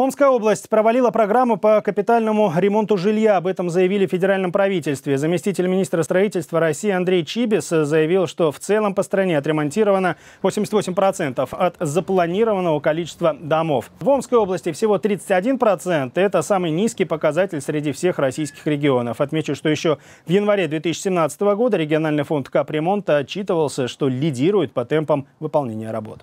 Омская область провалила программу по капитальному ремонту жилья. Об этом заявили в федеральном правительстве. Заместитель министра строительства России Андрей Чибис заявил, что в целом по стране отремонтировано 88% от запланированного количества домов. В Омской области всего 31%. Это самый низкий показатель среди всех российских регионов. Отмечу, что еще в январе 2017 года региональный фонд капремонта отчитывался, что лидирует по темпам выполнения работ.